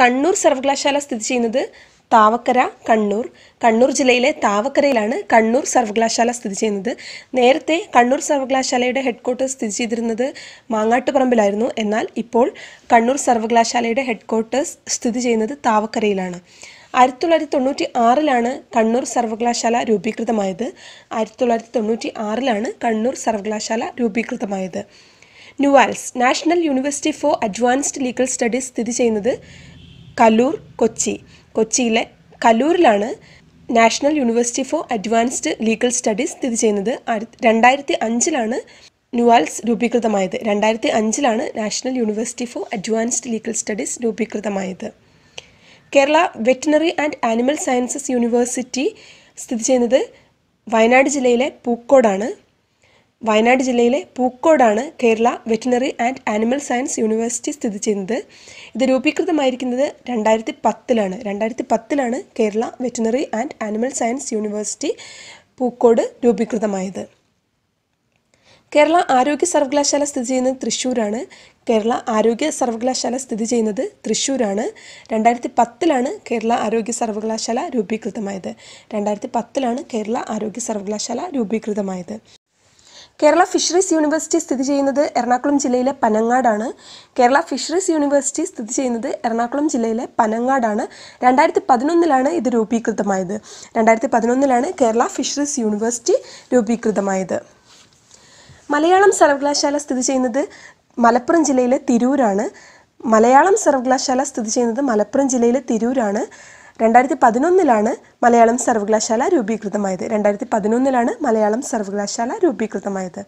കണ്ണൂർ സർവകലാശാല സ്ഥിതി ചെയ്യുന്നത് താവക്കര കണ്ണൂർ കണ്ണൂർ ജില്ലയിലെ താവക്കരയിലാണ് കണ്ണൂർ സർവകലാശാല സ്ഥിതി ചെയ്യുന്നത് നേരത്തെ കണ്ണൂർ സർവകലാശാലയുടെ ഹെഡ് ക്വാർട്ടേഴ്സ് സ്ഥിതി ചെയ്തിരുന്നത് മാങ്ങാട്ടുപറമ്പിലായിരുന്നു എന്നാൽ ഇപ്പോൾ കണ്ണൂർ സർവകലാശാലയുടെ ഹെഡ് ക്വാർട്ടേഴ്സ് സ്ഥിതി ചെയ്യുന്നത് താവക്കരയിലാണ് ആയിരത്തി തൊള്ളായിരത്തി തൊണ്ണൂറ്റി ആറിലാണ് കണ്ണൂർ സർവകലാശാല രൂപീകൃതമായത് ആയിരത്തി തൊള്ളായിരത്തി തൊണ്ണൂറ്റി ആറിലാണ് കണ്ണൂർ സർവകലാശാല രൂപീകൃതമായത് NUALS national university for advanced legal studies സ്ഥിതി ചെയ്യുന്നത് കലൂർ കൊച്ചി കൊച്ചിയിലെ കലൂരിലാണ് national university for advanced legal studies സ്ഥിതി ചെയ്യുന്നത് രണ്ടായിരത്തി അഞ്ചിലാണ് നുവാൽസ് രൂപീകൃതമായത് രണ്ടായിരത്തി അഞ്ചിലാണ് national university for advanced legal studies രൂപീകൃതമായത് Kerala veterinary and animal sciences university സ്ഥിതി ചെയ്യുന്നത് വയനാട് ജില്ലയിലെ പൂക്കോടാണ് വയനാട് ജില്ലയിലെ പൂക്കോടാണ് Kerala veterinary and animal science university സ്ഥിതി ചെയ്യുന്നത് ഇത് രൂപീകൃതമായിരിക്കുന്നത് രണ്ടായിരത്തി പത്തിലാണ് രണ്ടായിരത്തി പത്തിലാണ് Kerala veterinary and animal science university Pookode രൂപീകൃതമായത് കേരള ആരോഗ്യ സർവകലാശാല സ്ഥിതി ചെയ്യുന്നത് തൃശ്ശൂരാണ് കേരള ആരോഗ്യ സർവകലാശാല സ്ഥിതി ചെയ്യുന്നത് തൃശ്ശൂരാണ് രണ്ടായിരത്തി പത്തിലാണ് കേരള ആരോഗ്യ സർവകലാശാല രൂപീകൃതമായത് രണ്ടായിരത്തി പത്തിലാണ് കേരള ആരോഗ്യ സർവകലാശാല രൂപീകൃതമായത് കേരള ഫിഷറീസ് യൂണിവേഴ്സിറ്റി സ്ഥിതി ചെയ്യുന്നത് എറണാകുളം ജില്ലയിലെ പനങ്ങാടാണ് കേരള ഫിഷറീസ് യൂണിവേഴ്സിറ്റി സ്ഥിതി ചെയ്യുന്നത് എറണാകുളം ജില്ലയിലെ പനങ്ങാടാണ് രണ്ടായിരത്തി പതിനൊന്നിലാണ് ഇത് രൂപീകൃതമായത് രണ്ടായിരത്തി പതിനൊന്നിലാണ് കേരള ഫിഷറീസ് യൂണിവേഴ്സിറ്റി രൂപീകൃതമായത് മലയാളം സർവകലാശാല സ്ഥിതി ചെയ്യുന്നത് മലപ്പുറം ജില്ലയിലെ തിരൂരാണ് മലയാളം സർവകലാശാല സ്ഥിതി ചെയ്യുന്നത് മലപ്പുറം ജില്ലയിലെ തിരൂരാണ് രണ്ടായിരത്തി പതിനൊന്നിലാണ് മലയാളം സർവകലാശാല രൂപീകൃതമായത് രണ്ടായിരത്തി പതിനൊന്നിലാണ് മലയാളം സർവകലാശാല രൂപീകൃതമായത്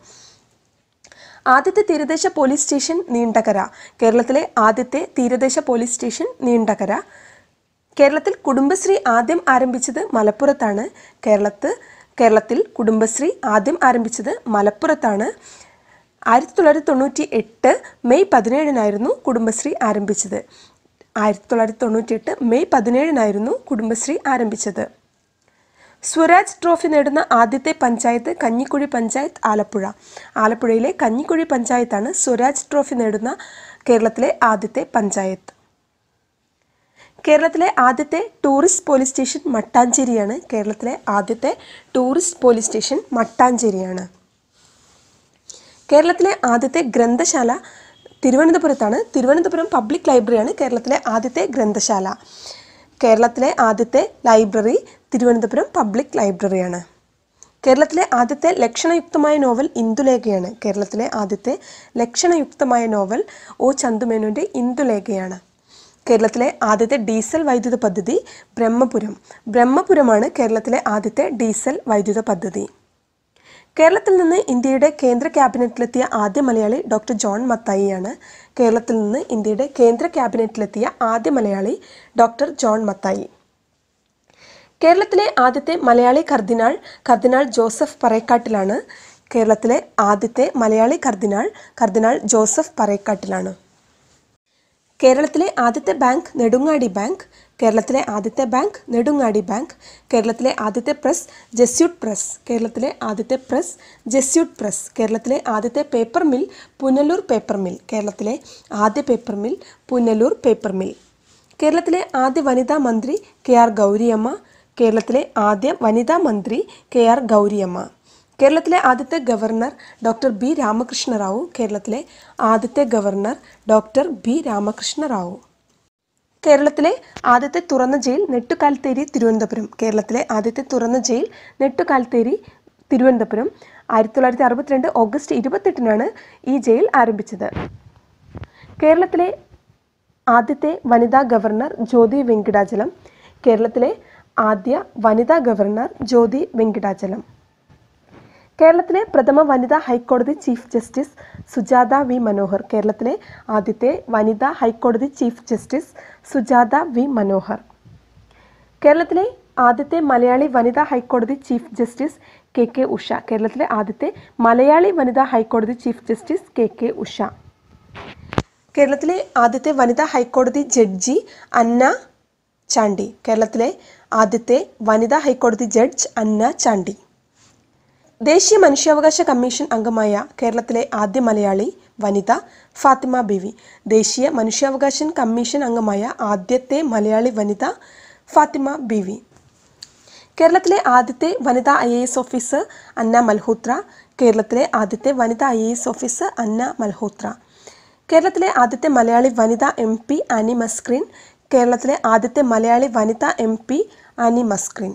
ആദ്യത്തെ തീരദേശ പോലീസ് സ്റ്റേഷൻ നീണ്ടകര കേരളത്തിലെ ആദ്യത്തെ തീരദേശ പോലീസ് സ്റ്റേഷൻ നീണ്ടകര കേരളത്തിൽ കുടുംബശ്രീ ആദ്യം ആരംഭിച്ചത് മലപ്പുറത്താണ് കേരളത്ത് കേരളത്തിൽ കുടുംബശ്രീ ആദ്യം ആരംഭിച്ചത് മലപ്പുറത്താണ് ആയിരത്തി തൊള്ളായിരത്തി തൊണ്ണൂറ്റി എട്ട് മെയ് പതിനേഴിനായിരുന്നു കുടുംബശ്രീ ആരംഭിച്ചത് ആയിരത്തി തൊള്ളായിരത്തി എട്ട് മെയ് പതിനേഴിനായിരുന്നു കുടുംബശ്രീ ആരംഭിച്ചത് സ്വരാജ് ട്രോഫി നേടുന്ന ആദ്യത്തെ പഞ്ചായത്ത് കഞ്ഞിക്കുഴി പഞ്ചായത്ത് ആലപ്പുഴ ആലപ്പുഴയിലെ കഞ്ഞിക്കുഴി പഞ്ചായത്താണ് സ്വരാജ് ട്രോഫി നേടുന്ന കേരളത്തിലെ ആദ്യത്തെ പഞ്ചായത്ത് കേരളത്തിലെ ആദ്യത്തെ ടൂറിസ്റ്റ് പോലീസ് സ്റ്റേഷൻ മട്ടാഞ്ചേരിയാണ് കേരളത്തിലെ ആദ്യത്തെ ടൂറിസ്റ്റ് പോലീസ് സ്റ്റേഷൻ മട്ടാഞ്ചേരിയാണ് കേരളത്തിലെ ആദ്യത്തെ ഗ്രന്ഥശാല തിരുവനന്തപുരത്താണ് തിരുവനന്തപുരം പബ്ലിക് ലൈബ്രറിയാണ് കേരളത്തിലെ ആദ്യത്തെ ഗ്രന്ഥശാല കേരളത്തിലെ ആദ്യത്തെ ലൈബ്രറി തിരുവനന്തപുരം പബ്ലിക് ലൈബ്രറിയാണ് കേരളത്തിലെ ആദ്യത്തെ ലക്ഷണയുക്തമായ നോവൽ ഇന്ദുലേഖയാണ് കേരളത്തിലെ ആദ്യത്തെ ലക്ഷണയുക്തമായ നോവൽ ഒ ചന്തുമേനോൻ്റെ ഇന്ദുലേഖയാണ് കേരളത്തിലെ ആദ്യത്തെ ഡീസൽ വൈദ്യുത പദ്ധതി ബ്രഹ്മപുരം ബ്രഹ്മപുരമാണ് കേരളത്തിലെ ആദ്യത്തെ ഡീസൽ വൈദ്യുത പദ്ധതി കേരളത്തിൽ നിന്ന് ഇന്ത്യയുടെ കേന്ദ്ര ക്യാബിനറ്റിലെത്തിയ ആദ്യ മലയാളി ഡോക്ടർ ജോൺ മത്തായിയാണ് കേരളത്തിൽ നിന്ന് ഇന്ത്യയുടെ കേന്ദ്ര ക്യാബിനറ്റിലെത്തിയ ആദ്യ മലയാളി ഡോക്ടർ ജോൺ മത്തായി കേരളത്തിലെ ആദ്യത്തെ മലയാളി കർദിനാൾ കർദിനാൾ ജോസഫ് പറയക്കാട്ടിലാണ് കേരളത്തിലെ ആദ്യത്തെ മലയാളി കർദിനാൾ കർദിനാൾ ജോസഫ് പറയക്കാട്ടിലാണ് കേരളത്തിലെ ആദ്യത്തെ ബാങ്ക് നെടുങ്ങാടി ബാങ്ക് കേരളത്തിലെ ആദ്യത്തെ ബാങ്ക് നെടുങ്ങാടി ബാങ്ക് കേരളത്തിലെ ആദ്യത്തെ പ്രസ് ജെസ്യൂട്ട് പ്രസ് കേരളത്തിലെ ആദ്യത്തെ പ്രസ് ജെസ്യൂട്ട് പ്രസ് കേരളത്തിലെ ആദ്യത്തെ paper mill Punalur paper mill കേരളത്തിലെ ആദ്യ paper mill Punalur paper mill കേരളത്തിലെ ആദ്യ വനിതാ മന്ത്രി കെ ആർ ഗൗരിയമ്മ കേരളത്തിലെ ആദ്യ വനിതാ മന്ത്രി കെ ആർ ഗൗരിയമ്മ കേരളത്തിലെ ആദ്യത്തെ governor doctor B Ramakrishna Rao കേരളത്തിലെ ആദ്യത്തെ governor doctor B Ramakrishna Rao കേരളത്തിലെ ആദ്യത്തെ തുറന്ന ജയിൽ നെട്ടുകാൽത്തേരി തിരുവനന്തപുരം കേരളത്തിലെ ആദ്യത്തെ തുറന്ന ജയിൽ നെട്ടുകാൽത്തേരി തിരുവനന്തപുരം ആയിരത്തി തൊള്ളായിരത്തി അറുപത്തിരണ്ട് ഓഗസ്റ്റ് ഇരുപത്തെട്ടിനാണ് ഈ ജയിൽ ആരംഭിച്ചത് കേരളത്തിലെ ആദ്യത്തെ വനിതാ ഗവർണർ ജ്യോതി വെങ്കിടാചലം കേരളത്തിലെ ആദ്യ വനിതാ ഗവർണർ ജ്യോതി വെങ്കിടാചലം കേരളത്തിലെ പ്രഥമ വനിതാ ഹൈക്കോടതി chief justice Sujatha V Manohar കേരളത്തിലെ ആദ്യത്തെ വനിതാ ഹൈക്കോടതി chief justice Sujatha V Manohar കേരളത്തിലെ ആദ്യത്തെ മലയാളി വനിതാ ഹൈക്കോടതി chief justice K K Usha കേരളത്തിലെ ആദ്യത്തെ മലയാളി വനിതാ ഹൈക്കോടതി chief justice K K Usha കേരളത്തിലെ ആദ്യത്തെ വനിതാ ഹൈക്കോടതി ജഡ്ജി അന്ന ചാണ്ടി കേരളത്തിലെ ആദ്യത്തെ വനിതാ ഹൈക്കോടതി ജഡ്ജ് അന്ന ചാണ്ടി ദേശീയ മനുഷ്യാവകാശ കമ്മീഷൻ അംഗമായ കേരളത്തിലെ ആദ്യ മലയാളി വനിത ഫാത്തിമ ബിവി ദേശീയ മനുഷ്യാവകാശ കമ്മീഷൻ അംഗമായ ആദ്യത്തെ മലയാളി വനിത ഫാത്തിമ ബിവി കേരളത്തിലെ ആദ്യത്തെ വനിതാ I A S officer Anna Malhotra കേരളത്തിലെ ആദ്യത്തെ വനിതാ I A S officer Anna Malhotra കേരളത്തിലെ ആദ്യത്തെ മലയാളി വനിതാ എം പി ആനി മസ്ക്രീൻ കേരളത്തിലെ ആദ്യത്തെ മലയാളി വനിതാ എം പി ആനി മസ്ക്രീൻ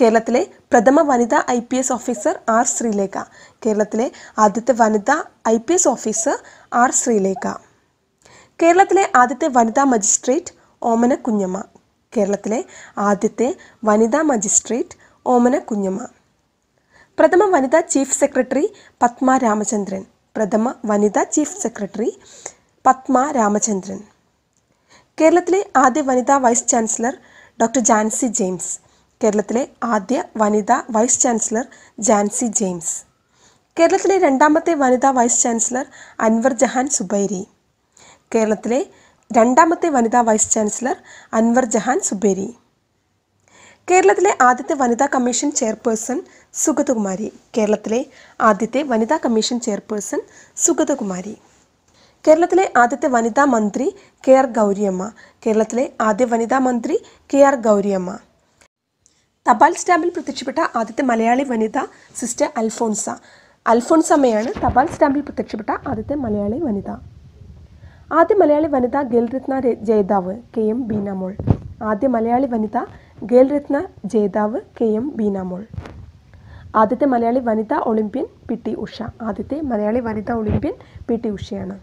കേരളത്തിലെ പ്രഥമ വനിതാ I P S officer R Sreelekha കേരളത്തിലെ ആദ്യത്തെ വനിതാ I P S officer R Sreelekha കേരളത്തിലെ ആദ്യത്തെ വനിതാ മജിസ്ട്രേറ്റ് ഓമന കുഞ്ഞമ്മ കേരളത്തിലെ ആദ്യത്തെ വനിതാ മജിസ്ട്രേറ്റ് ഓമന കുഞ്ഞമ്മ പ്രഥമ വനിതാ ചീഫ് സെക്രട്ടറി പത്മ രാമചന്ദ്രൻ പ്രഥമ വനിതാ ചീഫ് സെക്രട്ടറി പത്മ രാമചന്ദ്രൻ കേരളത്തിലെ ആദ്യ വനിതാ vice chancellor doctor Jancy James കേരളത്തിലെ ആദ്യ വനിതാ വൈസ് ചാൻസലർ ജാൻസി ജെയിംസ് കേരളത്തിലെ രണ്ടാമത്തെ വനിതാ വൈസ് ചാൻസലർ അൻവർ ജഹാൻ സുബൈരി കേരളത്തിലെ രണ്ടാമത്തെ വനിതാ വൈസ് ചാൻസലർ അൻവർ ജഹാൻ സുബേരി കേരളത്തിലെ ആദ്യത്തെ വനിതാ കമ്മീഷൻ ചെയർപേഴ്സൺ സുഗതകുമാരി കേരളത്തിലെ ആദ്യത്തെ വനിതാ കമ്മീഷൻ ചെയർപേഴ്സൺ സുഗതകുമാരി കേരളത്തിലെ ആദ്യത്തെ വനിതാ മന്ത്രി കെ ആർ ഗൗരിയമ്മ കേരളത്തിലെ ആദ്യ വനിതാ മന്ത്രി കെ ആർ ഗൗരിയമ്മ തപാൽ സ്റ്റാമ്പിൽ പ്രത്യക്ഷപ്പെട്ട ആദ്യത്തെ മലയാളി വനിത സിസ്റ്റർ അൽഫോൺസ അൽഫോൺസമ്മയാണ് തപാൽ സ്റ്റാമ്പിൽ പ്രത്യക്ഷപ്പെട്ട ആദ്യത്തെ മലയാളി വനിത ആദ്യ മലയാളി വനിത ഗേൽരത്ന ജേതാവ് കെ എം ബീനാമോൾ ആദ്യ മലയാളി വനിത ഗേൽരത്ന ജേതാവ് കെ എം ബീനാമോൾ ആദ്യത്തെ മലയാളി വനിതാ ഒളിമ്പ്യൻ പി ടി ഉഷ ആദ്യത്തെ മലയാളി വനിതാ ഒളിമ്പ്യൻ പി ടി ഉഷയാണ്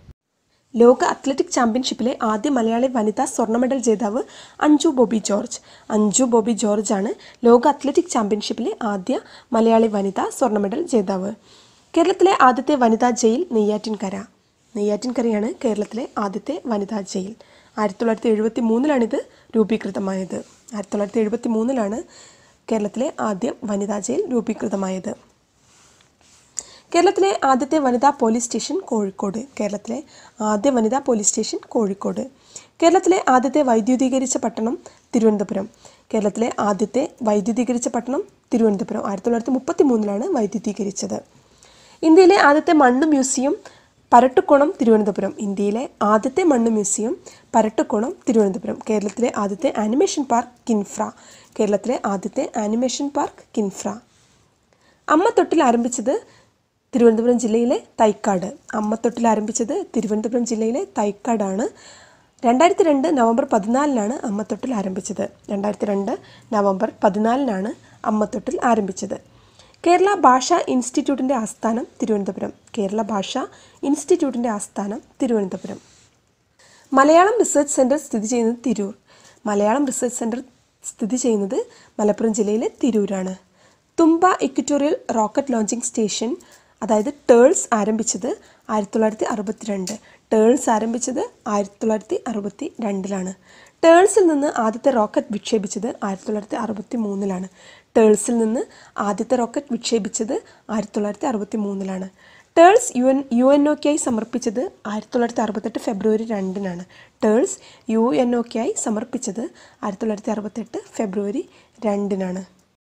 ലോക അത്ലറ്റിക് ചാമ്പ്യൻഷിപ്പിലെ ആദ്യ മലയാളി വനിതാ സ്വർണ്ണ മെഡൽ ജേതാവ് അഞ്ജു ബോബി ജോർജ് അഞ്ജു ബോബി ജോർജ് ആണ് ലോക അത്ലറ്റിക് ചാമ്പ്യൻഷിപ്പിലെ ആദ്യ മലയാളി വനിതാ സ്വർണ്ണ മെഡൽ ജേതാവ് കേരളത്തിലെ ആദ്യത്തെ വനിതാ ജയിൽ നെയ്യാറ്റിൻകര നെയ്യാറ്റിൻകരയാണ് കേരളത്തിലെ ആദ്യത്തെ വനിതാ ജയിൽ ആയിരത്തി തൊള്ളായിരത്തി എഴുപത്തി മൂന്നിലാണിത് രൂപീകൃതമായത് ആയിരത്തി തൊള്ളായിരത്തി എഴുപത്തി മൂന്നിലാണ് കേരളത്തിലെ ആദ്യ വനിതാ ജയിൽ രൂപീകൃതമായത് കേരളത്തിലെ ആദ്യത്തെ വനിതാ പോലീസ് സ്റ്റേഷൻ കോഴിക്കോട് കേരളത്തിലെ ആദ്യ വനിതാ പോലീസ് സ്റ്റേഷൻ കോഴിക്കോട് കേരളത്തിലെ ആദ്യത്തെ വൈദ്യുതീകരിച്ച പട്ടണം തിരുവനന്തപുരം കേരളത്തിലെ ആദ്യത്തെ വൈദ്യുതീകരിച്ച പട്ടണം തിരുവനന്തപുരം ആയിരത്തി തൊള്ളായിരത്തി മുപ്പത്തി മൂന്നിലാണ് വൈദ്യുതീകരിച്ചത് ഇന്ത്യയിലെ ആദ്യത്തെ മണ്ണ് മ്യൂസിയം പരട്ടുക്കുളം തിരുവനന്തപുരം ഇന്ത്യയിലെ ആദ്യത്തെ മണ്ണ് മ്യൂസിയം പരട്ടുക്കുളം തിരുവനന്തപുരം കേരളത്തിലെ ആദ്യത്തെ ആനിമേഷൻ പാർക്ക് കിൻഫ്ര കേരളത്തിലെ ആദ്യത്തെ ആനിമേഷൻ പാർക്ക് കിൻഫ്ര അമ്മ തൊട്ടിൽ ആരംഭിച്ചത് തിരുവനന്തപുരം ജില്ലയിലെ തൈക്കാട് അമ്മത്തൊട്ടിൽ ആരംഭിച്ചത് തിരുവനന്തപുരം ജില്ലയിലെ തൈക്കാടാണ് രണ്ടായിരത്തി രണ്ട് നവംബർ പതിനാലിനാണ് അമ്മത്തൊട്ടിൽ ആരംഭിച്ചത് രണ്ടായിരത്തി രണ്ട് നവംബർ പതിനാലിനാണ് അമ്മത്തൊട്ടിൽ ആരംഭിച്ചത് കേരള ഭാഷാ ഇൻസ്റ്റിറ്റ്യൂട്ടിൻ്റെ ആസ്ഥാനം തിരുവനന്തപുരം കേരള ഭാഷാ ഇൻസ്റ്റിറ്റ്യൂട്ടിൻ്റെ ആസ്ഥാനം തിരുവനന്തപുരം മലയാളം റിസർച്ച് സെൻറ്റർ സ്ഥിതി ചെയ്യുന്നത് തിരൂർ മലയാളം റിസർച്ച് സെൻറ്റർ സ്ഥിതി ചെയ്യുന്നത് മലപ്പുറം ജില്ലയിലെ തിരൂരാണ് Thumba equatorial rocket launching station അതായത് ടേൾസ് ആരംഭിച്ചത് ആയിരത്തി തൊള്ളായിരത്തി അറുപത്തി രണ്ട് ടേൾസ് ആരംഭിച്ചത് ആയിരത്തി തൊള്ളായിരത്തി അറുപത്തി രണ്ടിലാണ് ടേൾസിൽ നിന്ന് ആദ്യത്തെ റോക്കറ്റ് വിക്ഷേപിച്ചത് ആയിരത്തി തൊള്ളായിരത്തി അറുപത്തി മൂന്നിലാണ് ടേൾസിൽ നിന്ന് ആദ്യത്തെ റോക്കറ്റ് വിക്ഷേപിച്ചത് ആയിരത്തി തൊള്ളായിരത്തി അറുപത്തി മൂന്നിലാണ് TERLS U N U N ഒക്കെയായി സമർപ്പിച്ചത് ആയിരത്തി തൊള്ളായിരത്തി അറുപത്തെട്ട് ഫെബ്രുവരി രണ്ടിനാണ് ടേൾസ് യു എൻ ഒക്കെയായി സമർപ്പിച്ചത് ആയിരത്തി തൊള്ളായിരത്തി അറുപത്തെട്ട് ഫെബ്രുവരി രണ്ടിനാണ്